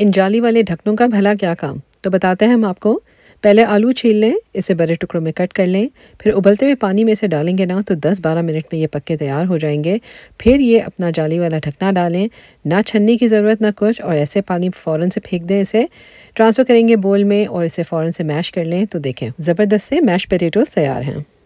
इन जाली वाले ढक्कनों का भला क्या काम तो बताते हैं हम आपको पहले आलू छील लें इसे बड़े टुकड़ों में कट कर लें फिर उबलते हुए पानी में इसे डालेंगे ना तो 10-12 मिनट में ये पक्के तैयार हो जाएंगे फिर ये अपना जाली वाला ढकना डालें ना छन्नी की ज़रूरत ना कुछ और ऐसे पानी फ़ौर से फेंक दें इसे ट्रांसफ़र करेंगे बोल में और इसे फ़ौर से मैश कर लें तो देखें ज़बरदस्त से मैश पटेटोज़ तैयार हैं